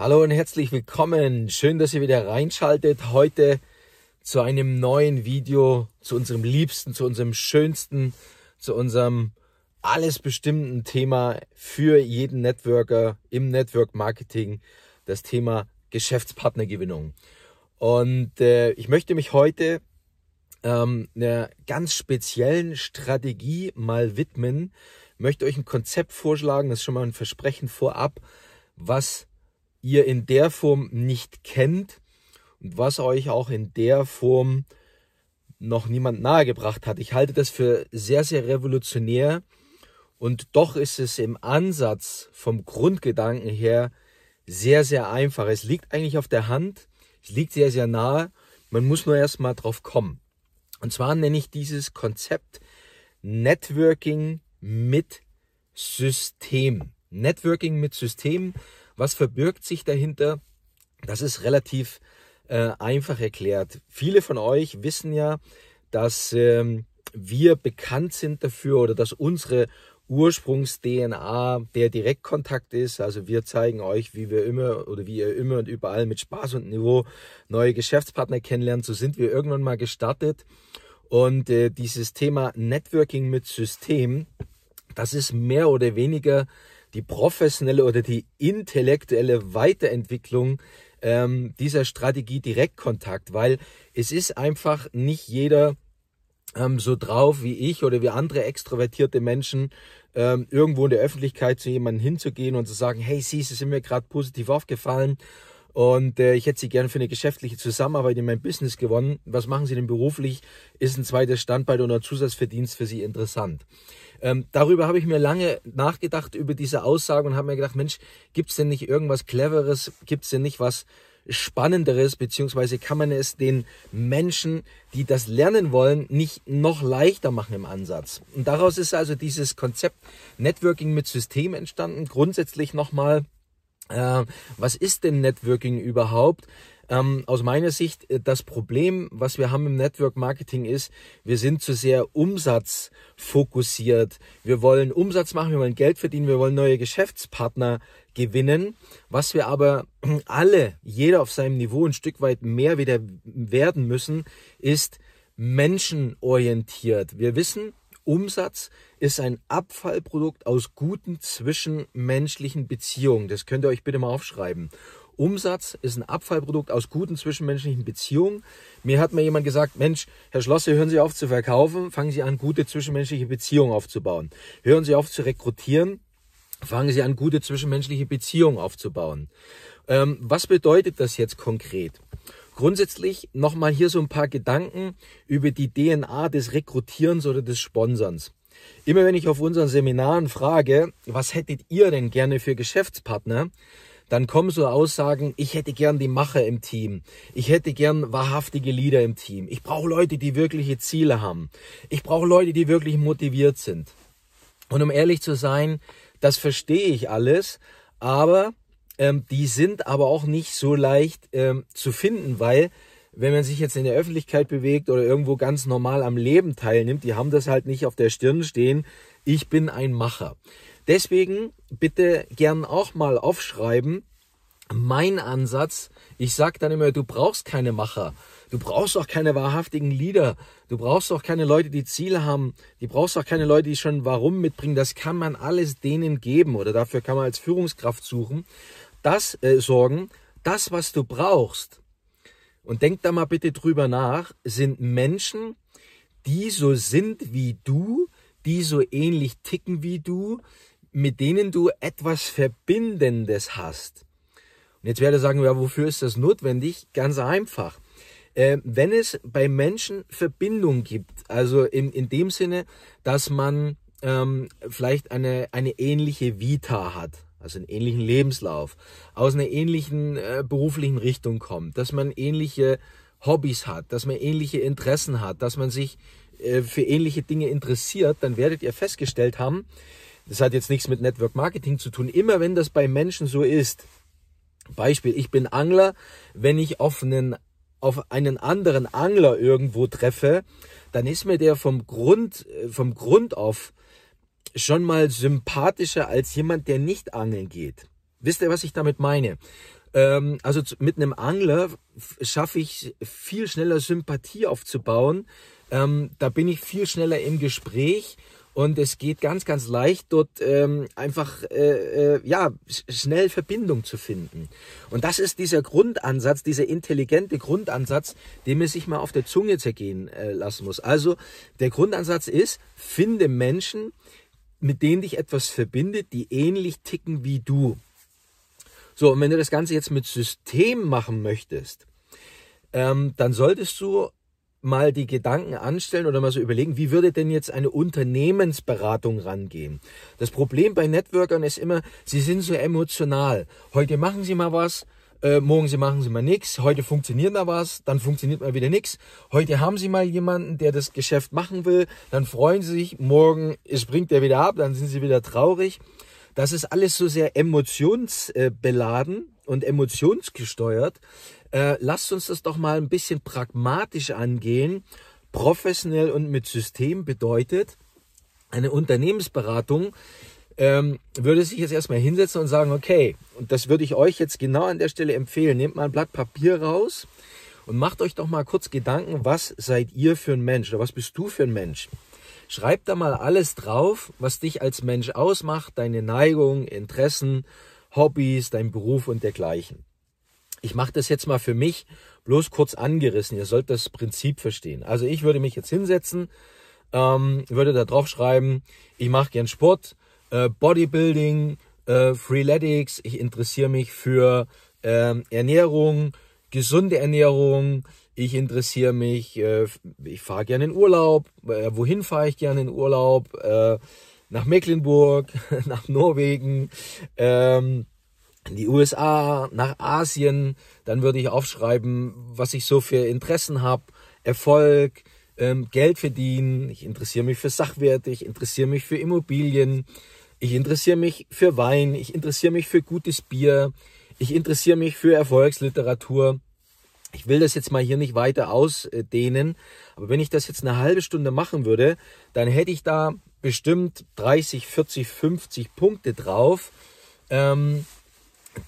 Hallo und herzlich willkommen. Schön, dass ihr wieder reinschaltet. Heute zu einem neuen Video, zu unserem liebsten, zu unserem schönsten, zu unserem alles bestimmten Thema für jeden Networker im Network Marketing, das Thema Geschäftspartnergewinnung. Und äh, ich möchte mich heute ähm, einer ganz speziellen Strategie mal widmen, möchte euch ein Konzept vorschlagen, das ist schon mal ein Versprechen vorab, was ihr in der Form nicht kennt und was euch auch in der Form noch niemand nahegebracht hat. Ich halte das für sehr, sehr revolutionär und doch ist es im Ansatz vom Grundgedanken her sehr, sehr einfach. Es liegt eigentlich auf der Hand, es liegt sehr, sehr nahe, man muss nur erstmal drauf kommen. Und zwar nenne ich dieses Konzept Networking mit System. Networking mit System was verbirgt sich dahinter? Das ist relativ äh, einfach erklärt. Viele von euch wissen ja, dass ähm, wir bekannt sind dafür oder dass unsere Ursprungs-DNA der Direktkontakt ist. Also wir zeigen euch, wie wir immer oder wie ihr immer und überall mit Spaß und Niveau neue Geschäftspartner kennenlernt. So sind wir irgendwann mal gestartet. Und äh, dieses Thema Networking mit System, das ist mehr oder weniger die professionelle oder die intellektuelle Weiterentwicklung ähm, dieser Strategie Direktkontakt, weil es ist einfach nicht jeder ähm, so drauf wie ich oder wie andere extrovertierte Menschen, ähm, irgendwo in der Öffentlichkeit zu jemandem hinzugehen und zu sagen, hey, siehst du, sind mir gerade positiv aufgefallen und äh, ich hätte Sie gern für eine geschäftliche Zusammenarbeit in meinem Business gewonnen. Was machen Sie denn beruflich? Ist ein zweites Standbein oder ein Zusatzverdienst für Sie interessant? Ähm, darüber habe ich mir lange nachgedacht, über diese Aussage und habe mir gedacht, Mensch, gibt es denn nicht irgendwas Cleveres? Gibt es denn nicht was Spannenderes? Beziehungsweise kann man es den Menschen, die das lernen wollen, nicht noch leichter machen im Ansatz? Und daraus ist also dieses Konzept Networking mit System entstanden. Grundsätzlich nochmal äh, was ist denn Networking überhaupt? Ähm, aus meiner Sicht, äh, das Problem, was wir haben im Network Marketing ist, wir sind zu sehr umsatzfokussiert. Wir wollen Umsatz machen, wir wollen Geld verdienen, wir wollen neue Geschäftspartner gewinnen. Was wir aber alle, jeder auf seinem Niveau ein Stück weit mehr wieder werden müssen, ist menschenorientiert. Wir wissen, Umsatz ist ein Abfallprodukt aus guten zwischenmenschlichen Beziehungen. Das könnt ihr euch bitte mal aufschreiben. Umsatz ist ein Abfallprodukt aus guten zwischenmenschlichen Beziehungen. Mir hat mal jemand gesagt, Mensch, Herr Schlosser, hören Sie auf zu verkaufen, fangen Sie an, gute zwischenmenschliche Beziehungen aufzubauen. Hören Sie auf zu rekrutieren, fangen Sie an, gute zwischenmenschliche Beziehungen aufzubauen. Ähm, was bedeutet das jetzt konkret? Grundsätzlich nochmal hier so ein paar Gedanken über die DNA des Rekrutierens oder des Sponserns. Immer wenn ich auf unseren Seminaren frage, was hättet ihr denn gerne für Geschäftspartner, dann kommen so Aussagen, ich hätte gern die Macher im Team, ich hätte gern wahrhaftige Leader im Team, ich brauche Leute, die wirkliche Ziele haben, ich brauche Leute, die wirklich motiviert sind. Und um ehrlich zu sein, das verstehe ich alles, aber ähm, die sind aber auch nicht so leicht ähm, zu finden, weil wenn man sich jetzt in der Öffentlichkeit bewegt oder irgendwo ganz normal am Leben teilnimmt, die haben das halt nicht auf der Stirn stehen, ich bin ein Macher. Deswegen bitte gern auch mal aufschreiben, mein Ansatz, ich sage dann immer, du brauchst keine Macher, du brauchst auch keine wahrhaftigen Lieder, du brauchst auch keine Leute, die Ziele haben, du brauchst auch keine Leute, die schon Warum mitbringen, das kann man alles denen geben oder dafür kann man als Führungskraft suchen das äh, sorgen, das, was du brauchst, und denk da mal bitte drüber nach, sind Menschen, die so sind wie du, die so ähnlich ticken wie du, mit denen du etwas Verbindendes hast. Und jetzt werde ich sagen, ja, wofür ist das notwendig? Ganz einfach. Äh, wenn es bei Menschen Verbindung gibt, also in, in dem Sinne, dass man ähm, vielleicht eine, eine ähnliche Vita hat, also einen ähnlichen Lebenslauf, aus einer ähnlichen äh, beruflichen Richtung kommt, dass man ähnliche Hobbys hat, dass man ähnliche Interessen hat, dass man sich äh, für ähnliche Dinge interessiert, dann werdet ihr festgestellt haben, das hat jetzt nichts mit Network Marketing zu tun, immer wenn das bei Menschen so ist. Beispiel, ich bin Angler, wenn ich auf einen, auf einen anderen Angler irgendwo treffe, dann ist mir der vom Grund, äh, vom Grund auf schon mal sympathischer als jemand, der nicht angeln geht. Wisst ihr, was ich damit meine? Ähm, also mit einem Angler schaffe ich viel schneller Sympathie aufzubauen. Ähm, da bin ich viel schneller im Gespräch und es geht ganz, ganz leicht, dort ähm, einfach äh, äh, ja schnell Verbindung zu finden. Und das ist dieser Grundansatz, dieser intelligente Grundansatz, den man sich mal auf der Zunge zergehen äh, lassen muss. Also der Grundansatz ist: Finde Menschen, mit denen dich etwas verbindet, die ähnlich ticken wie du. So, und wenn du das Ganze jetzt mit System machen möchtest, ähm, dann solltest du mal die Gedanken anstellen oder mal so überlegen, wie würde denn jetzt eine Unternehmensberatung rangehen? Das Problem bei Networkern ist immer, sie sind so emotional. Heute machen sie mal was, äh, morgen sie machen sie mal nichts, heute funktioniert da was, dann funktioniert mal wieder nichts. Heute haben sie mal jemanden, der das Geschäft machen will, dann freuen sie sich, morgen springt der wieder ab, dann sind sie wieder traurig. Das ist alles so sehr emotionsbeladen und emotionsgesteuert. Äh, lasst uns das doch mal ein bisschen pragmatisch angehen. Professionell und mit System bedeutet, eine Unternehmensberatung ähm, würde sich jetzt erstmal hinsetzen und sagen, okay, und das würde ich euch jetzt genau an der Stelle empfehlen, nehmt mal ein Blatt Papier raus und macht euch doch mal kurz Gedanken, was seid ihr für ein Mensch oder was bist du für ein Mensch? Schreib da mal alles drauf, was dich als Mensch ausmacht, deine Neigung, Interessen, Hobbys, dein Beruf und dergleichen. Ich mache das jetzt mal für mich bloß kurz angerissen. Ihr sollt das Prinzip verstehen. Also ich würde mich jetzt hinsetzen, ähm, würde da drauf schreiben, ich mache gern Sport, äh, Bodybuilding, äh, Freeletics, ich interessiere mich für ähm, Ernährung, gesunde Ernährung, ich interessiere mich, äh, ich fahre gerne in Urlaub, äh, wohin fahre ich gerne in Urlaub, äh, nach Mecklenburg, nach Norwegen, ähm, in die USA, nach Asien, dann würde ich aufschreiben, was ich so für Interessen habe, Erfolg, ähm, Geld verdienen, ich interessiere mich für Sachwerte, ich interessiere mich für Immobilien, ich interessiere mich für Wein, ich interessiere mich für gutes Bier, ich interessiere mich für Erfolgsliteratur. Ich will das jetzt mal hier nicht weiter ausdehnen, aber wenn ich das jetzt eine halbe Stunde machen würde, dann hätte ich da bestimmt 30, 40, 50 Punkte drauf, ähm,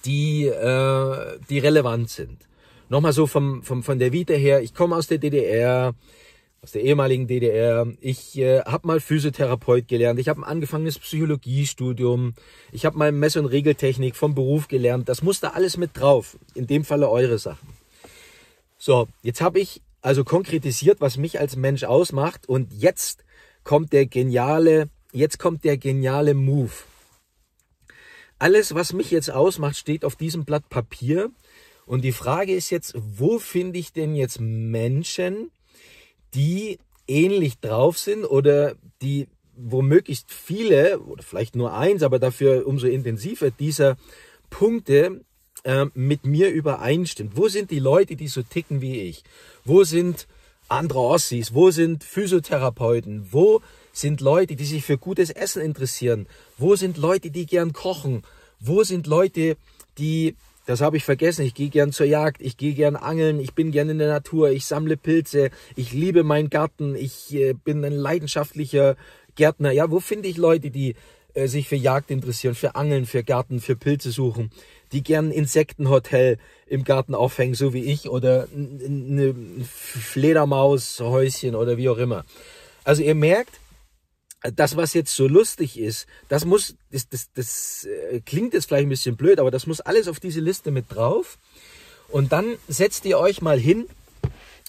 die, äh, die relevant sind. Nochmal so vom, vom, von der Vita her, ich komme aus der DDR, aus der ehemaligen DDR. Ich äh, habe mal Physiotherapeut gelernt. Ich habe ein angefangenes Psychologiestudium. Ich habe mal Mess- und Regeltechnik vom Beruf gelernt. Das musste alles mit drauf. In dem Falle eure Sachen. So, jetzt habe ich also konkretisiert, was mich als Mensch ausmacht. Und jetzt kommt der geniale, jetzt kommt der geniale Move. Alles, was mich jetzt ausmacht, steht auf diesem Blatt Papier. Und die Frage ist jetzt, wo finde ich denn jetzt Menschen, die ähnlich drauf sind oder die womöglich viele oder vielleicht nur eins, aber dafür umso intensiver dieser Punkte äh, mit mir übereinstimmt. Wo sind die Leute, die so ticken wie ich? Wo sind andere Ossis? Wo sind Physiotherapeuten? Wo sind Leute, die sich für gutes Essen interessieren? Wo sind Leute, die gern kochen? Wo sind Leute, die das habe ich vergessen. Ich gehe gern zur Jagd, ich gehe gern angeln, ich bin gern in der Natur, ich sammle Pilze, ich liebe meinen Garten, ich äh, bin ein leidenschaftlicher Gärtner. Ja, wo finde ich Leute, die äh, sich für Jagd interessieren, für Angeln, für Garten, für Pilze suchen, die gern ein Insektenhotel im Garten aufhängen, so wie ich, oder ein Fledermaushäuschen oder wie auch immer. Also ihr merkt, das, was jetzt so lustig ist, das muss, das, das, das äh, klingt jetzt vielleicht ein bisschen blöd, aber das muss alles auf diese Liste mit drauf. Und dann setzt ihr euch mal hin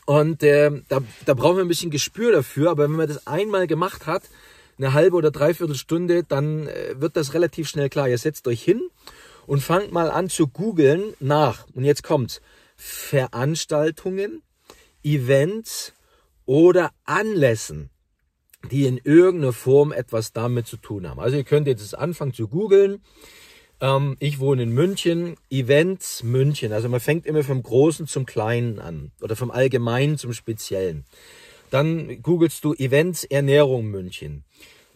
und äh, da, da brauchen wir ein bisschen Gespür dafür, aber wenn man das einmal gemacht hat, eine halbe oder dreiviertel Stunde, dann äh, wird das relativ schnell klar. Ihr setzt euch hin und fangt mal an zu googeln nach. Und jetzt kommt's. Veranstaltungen, Events oder Anlässen die in irgendeiner Form etwas damit zu tun haben. Also ihr könnt jetzt anfangen zu googeln. Ähm, ich wohne in München, Events München. Also man fängt immer vom Großen zum Kleinen an oder vom Allgemeinen zum Speziellen. Dann googelst du Events Ernährung München.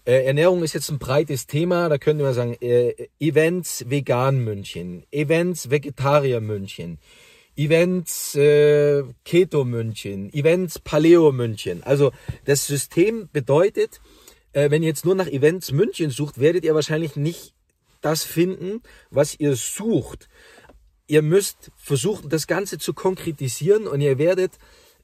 Äh, Ernährung ist jetzt ein breites Thema. Da könnte man sagen äh, Events Vegan München, Events Vegetarier München. Events äh, Keto München, Events Paleo München. Also das System bedeutet, äh, wenn ihr jetzt nur nach Events München sucht, werdet ihr wahrscheinlich nicht das finden, was ihr sucht. Ihr müsst versuchen, das Ganze zu konkretisieren und ihr werdet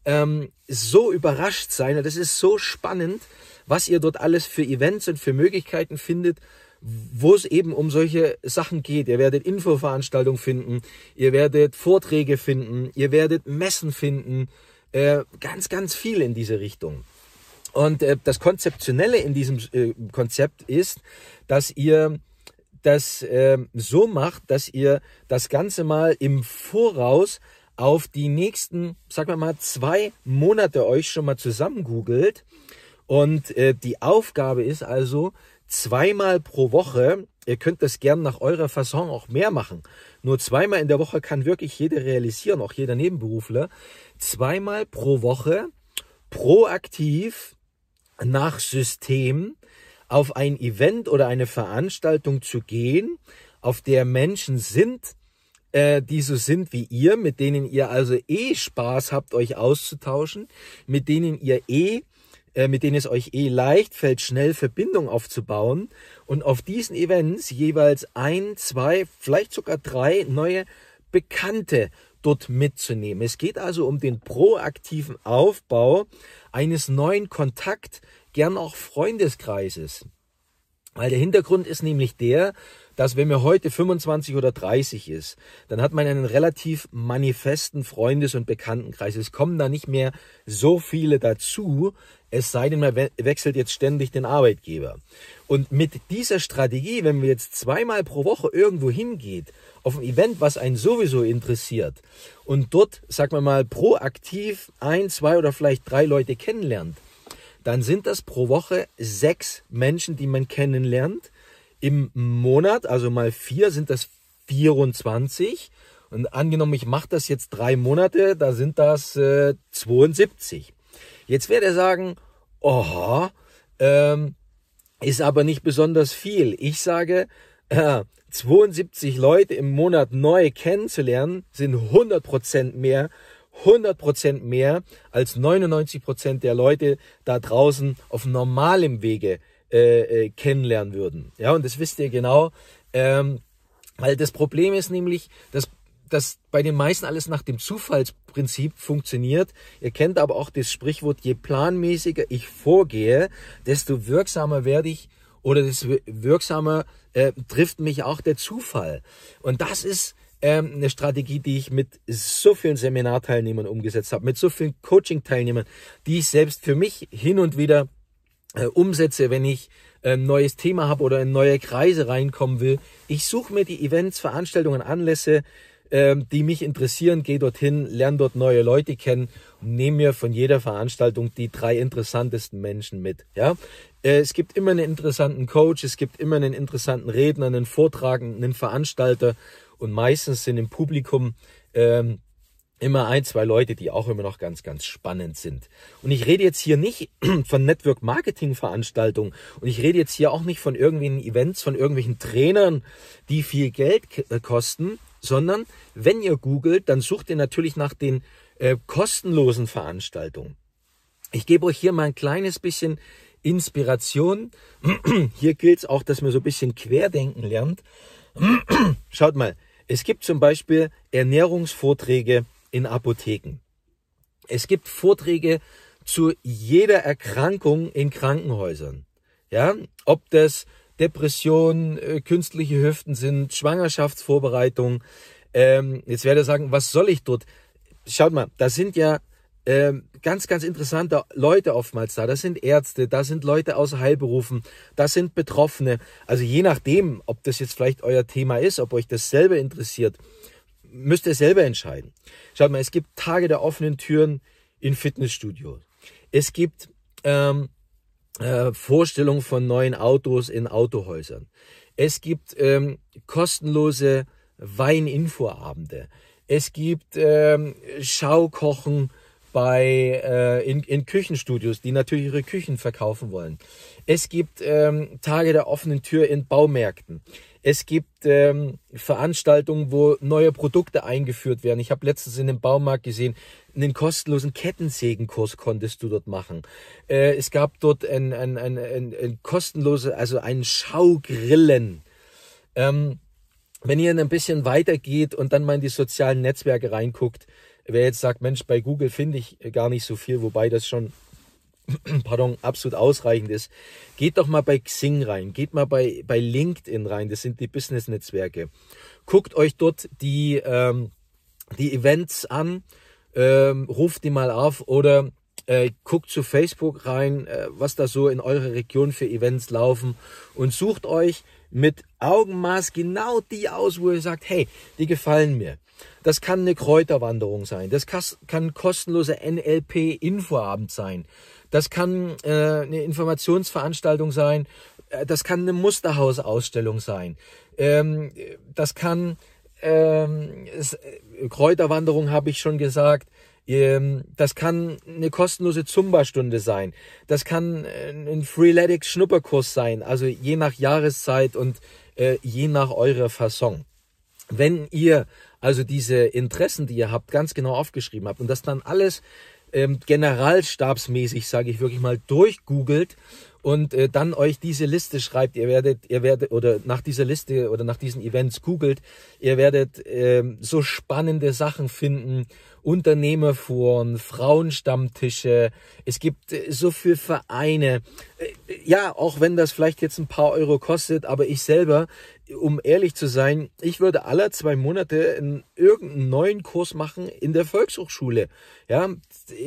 ähm, so überrascht sein. das ist so spannend, was ihr dort alles für Events und für Möglichkeiten findet, wo es eben um solche Sachen geht. Ihr werdet Infoveranstaltungen finden, ihr werdet Vorträge finden, ihr werdet Messen finden, äh, ganz, ganz viel in diese Richtung. Und äh, das Konzeptionelle in diesem äh, Konzept ist, dass ihr das äh, so macht, dass ihr das Ganze mal im Voraus auf die nächsten, sagen wir mal, zwei Monate euch schon mal zusammen googelt. Und äh, die Aufgabe ist also, zweimal pro Woche. Ihr könnt das gern nach eurer Fasson auch mehr machen. Nur zweimal in der Woche kann wirklich jeder realisieren, auch jeder Nebenberufler. Zweimal pro Woche proaktiv nach System auf ein Event oder eine Veranstaltung zu gehen, auf der Menschen sind, äh, die so sind wie ihr, mit denen ihr also eh Spaß habt, euch auszutauschen, mit denen ihr eh äh, mit denen es euch eh leicht fällt, schnell Verbindung aufzubauen und auf diesen Events jeweils ein, zwei, vielleicht sogar drei neue Bekannte dort mitzunehmen. Es geht also um den proaktiven Aufbau eines neuen Kontakt, gern auch Freundeskreises. Weil der Hintergrund ist nämlich der, dass wenn mir heute 25 oder 30 ist, dann hat man einen relativ manifesten Freundes- und Bekanntenkreis. Es kommen da nicht mehr so viele dazu, es sei denn, man wechselt jetzt ständig den Arbeitgeber. Und mit dieser Strategie, wenn man jetzt zweimal pro Woche irgendwo hingeht, auf ein Event, was einen sowieso interessiert, und dort, sagen wir mal, proaktiv ein, zwei oder vielleicht drei Leute kennenlernt, dann sind das pro Woche sechs Menschen, die man kennenlernt im Monat, also mal vier, sind das 24. Und angenommen, ich mache das jetzt drei Monate, da sind das äh, 72. Jetzt wird er sagen, oha, ähm, ist aber nicht besonders viel. Ich sage, äh, 72 Leute im Monat neu kennenzulernen, sind 100% Prozent mehr 100% mehr als 99% der Leute da draußen auf normalem Wege äh, äh, kennenlernen würden. Ja, und das wisst ihr genau. Ähm, weil das Problem ist nämlich, dass, dass bei den meisten alles nach dem Zufallsprinzip funktioniert. Ihr kennt aber auch das Sprichwort, je planmäßiger ich vorgehe, desto wirksamer werde ich oder desto wirksamer äh, trifft mich auch der Zufall. Und das ist ähm, eine Strategie, die ich mit so vielen Seminarteilnehmern umgesetzt habe, mit so vielen Coaching-Teilnehmern, die ich selbst für mich hin und wieder äh, umsetze, wenn ich ein ähm, neues Thema habe oder in neue Kreise reinkommen will. Ich suche mir die Events, Veranstaltungen, Anlässe, äh, die mich interessieren, gehe dorthin, lerne dort neue Leute kennen und nehme mir von jeder Veranstaltung die drei interessantesten Menschen mit. Ja? Äh, es gibt immer einen interessanten Coach, es gibt immer einen interessanten Redner, einen Vortragenden, einen Veranstalter und meistens sind im Publikum ähm, immer ein, zwei Leute, die auch immer noch ganz, ganz spannend sind. Und ich rede jetzt hier nicht von Network Marketing Veranstaltungen und ich rede jetzt hier auch nicht von irgendwelchen Events, von irgendwelchen Trainern, die viel Geld äh, kosten, sondern wenn ihr googelt, dann sucht ihr natürlich nach den äh, kostenlosen Veranstaltungen. Ich gebe euch hier mal ein kleines bisschen Inspiration. Hier gilt es auch, dass man so ein bisschen querdenken lernt. Schaut mal, es gibt zum Beispiel Ernährungsvorträge in Apotheken. Es gibt Vorträge zu jeder Erkrankung in Krankenhäusern. Ja, ob das Depression, äh, künstliche Hüften sind, Schwangerschaftsvorbereitung. Ähm, jetzt werde ich sagen, was soll ich dort? Schaut mal, da sind ja ähm, ganz, ganz interessante Leute oftmals da. Das sind Ärzte, das sind Leute aus Heilberufen, das sind Betroffene. Also je nachdem, ob das jetzt vielleicht euer Thema ist, ob euch das selber interessiert müsst ihr selber entscheiden. Schaut mal, es gibt Tage der offenen Türen in Fitnessstudios. Es gibt ähm, äh, Vorstellungen von neuen Autos in Autohäusern. Es gibt ähm, kostenlose Weininfoabende. Es gibt ähm, Schaukochen bei äh, in, in Küchenstudios, die natürlich ihre Küchen verkaufen wollen. Es gibt ähm, Tage der offenen Tür in Baumärkten. Es gibt ähm, Veranstaltungen, wo neue Produkte eingeführt werden. Ich habe letztens in dem Baumarkt gesehen, einen kostenlosen Kettensägenkurs konntest du dort machen. Äh, es gab dort ein, ein, ein, ein, ein kostenlose, also einen Schaugrillen. Ähm, wenn ihr ein bisschen weiter geht und dann mal in die sozialen Netzwerke reinguckt, wer jetzt sagt, Mensch, bei Google finde ich gar nicht so viel, wobei das schon pardon, absolut ausreichend ist. Geht doch mal bei Xing rein, geht mal bei, bei LinkedIn rein, das sind die Business-Netzwerke. Guckt euch dort die, ähm, die Events an, ähm, ruft die mal auf oder äh, guckt zu Facebook rein, äh, was da so in eurer Region für Events laufen und sucht euch mit Augenmaß genau die aus, wo ihr sagt, hey, die gefallen mir. Das kann eine Kräuterwanderung sein, das kann kostenloser NLP-Infoabend sein, das kann äh, eine Informationsveranstaltung sein, äh, das kann eine Musterhausausstellung sein, ähm, das kann ähm, es, äh, Kräuterwanderung habe ich schon gesagt, ähm, das kann eine kostenlose Zumba-Stunde sein. Das kann äh, ein Freeletics-Schnupperkurs sein. Also je nach Jahreszeit und äh, je nach eurer Fasson. Wenn ihr also diese Interessen, die ihr habt, ganz genau aufgeschrieben habt und das dann alles ähm, generalstabsmäßig, sage ich wirklich mal, durchgoogelt und äh, dann euch diese Liste schreibt, ihr werdet, ihr werdet, oder nach dieser Liste oder nach diesen Events googelt, ihr werdet ähm, so spannende Sachen finden Unternehmerforen, Frauenstammtische, es gibt äh, so viele Vereine. Äh, ja, auch wenn das vielleicht jetzt ein paar Euro kostet, aber ich selber, um ehrlich zu sein, ich würde alle zwei Monate einen, irgendeinen neuen Kurs machen in der Volkshochschule. Ja,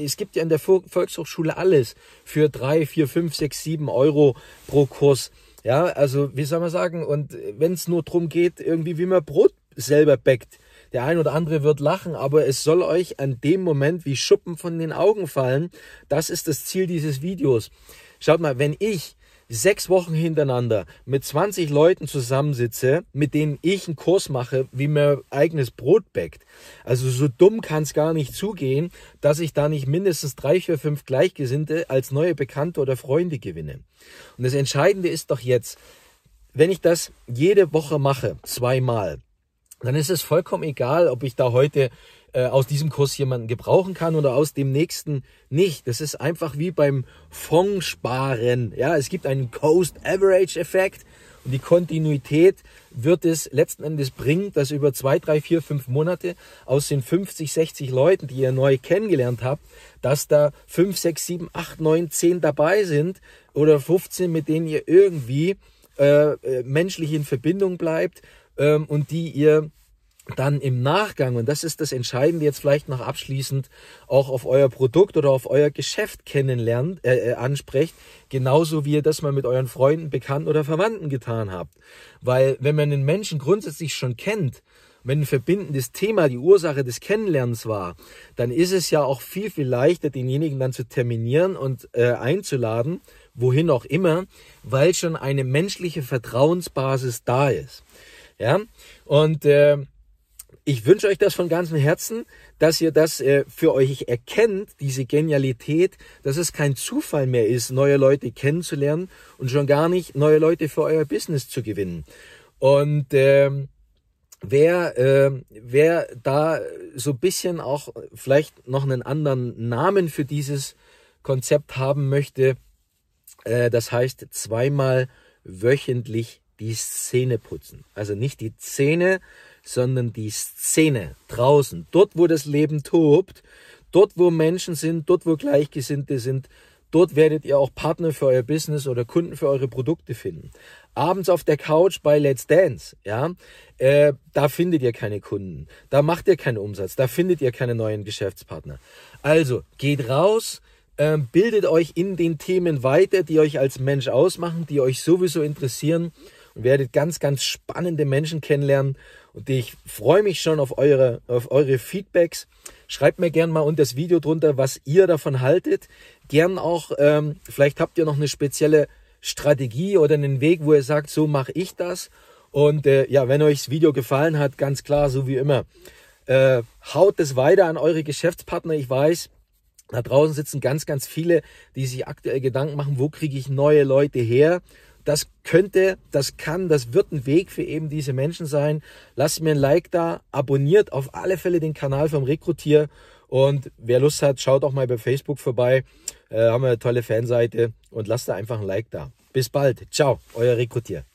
es gibt ja in der Volkshochschule alles für drei, vier, fünf, sechs, sieben Euro pro Kurs. Ja, also wie soll man sagen, und äh, wenn es nur darum geht, irgendwie wie man Brot selber bäckt, der ein oder andere wird lachen, aber es soll euch an dem Moment wie Schuppen von den Augen fallen. Das ist das Ziel dieses Videos. Schaut mal, wenn ich sechs Wochen hintereinander mit 20 Leuten zusammensitze, mit denen ich einen Kurs mache, wie mir eigenes Brot bäckt. Also so dumm kann es gar nicht zugehen, dass ich da nicht mindestens drei, vier, fünf Gleichgesinnte als neue Bekannte oder Freunde gewinne. Und das Entscheidende ist doch jetzt, wenn ich das jede Woche mache, zweimal, dann ist es vollkommen egal, ob ich da heute äh, aus diesem Kurs jemanden gebrauchen kann oder aus dem nächsten nicht. Das ist einfach wie beim Fondsparen. Ja, es gibt einen Coast Average Effekt und die Kontinuität wird es letzten Endes bringen, dass über zwei, drei, vier, fünf Monate aus den 50, 60 Leuten, die ihr neu kennengelernt habt, dass da fünf, sechs, sieben, acht, neun, zehn dabei sind oder 15, mit denen ihr irgendwie äh, äh menschlich in Verbindung bleibt ähm, und die ihr dann im Nachgang, und das ist das Entscheidende, jetzt vielleicht noch abschließend auch auf euer Produkt oder auf euer Geschäft kennenlernt, äh, äh, ansprecht, genauso wie ihr das mal mit euren Freunden, Bekannten oder Verwandten getan habt. Weil wenn man einen Menschen grundsätzlich schon kennt, wenn ein verbindendes Thema die Ursache des Kennenlernens war, dann ist es ja auch viel, viel leichter, denjenigen dann zu terminieren und äh, einzuladen, wohin auch immer, weil schon eine menschliche Vertrauensbasis da ist. Ja? Und äh, ich wünsche euch das von ganzem Herzen, dass ihr das äh, für euch erkennt, diese Genialität, dass es kein Zufall mehr ist, neue Leute kennenzulernen und schon gar nicht neue Leute für euer Business zu gewinnen. Und äh, wer, äh, wer da so bisschen auch vielleicht noch einen anderen Namen für dieses Konzept haben möchte, äh, das heißt zweimal wöchentlich die Szene putzen. Also nicht die Szene, sondern die Szene draußen. Dort, wo das Leben tobt, dort, wo Menschen sind, dort, wo Gleichgesinnte sind, dort werdet ihr auch Partner für euer Business oder Kunden für eure Produkte finden. Abends auf der Couch bei Let's Dance, ja, äh, da findet ihr keine Kunden, da macht ihr keinen Umsatz, da findet ihr keine neuen Geschäftspartner. Also geht raus, ähm, bildet euch in den Themen weiter, die euch als Mensch ausmachen, die euch sowieso interessieren werdet ganz, ganz spannende Menschen kennenlernen. Und ich freue mich schon auf eure, auf eure Feedbacks. Schreibt mir gerne mal unter das Video drunter, was ihr davon haltet. Gern auch, ähm, vielleicht habt ihr noch eine spezielle Strategie oder einen Weg, wo ihr sagt, so mache ich das. Und äh, ja, wenn euch das Video gefallen hat, ganz klar, so wie immer, äh, haut es weiter an eure Geschäftspartner. Ich weiß, da draußen sitzen ganz, ganz viele, die sich aktuell Gedanken machen, wo kriege ich neue Leute her? das könnte, das kann, das wird ein Weg für eben diese Menschen sein. Lasst mir ein Like da, abonniert auf alle Fälle den Kanal vom Rekrutier und wer Lust hat, schaut auch mal bei Facebook vorbei. Äh, haben wir eine tolle Fanseite und lasst da einfach ein Like da. Bis bald. Ciao, euer Rekrutier.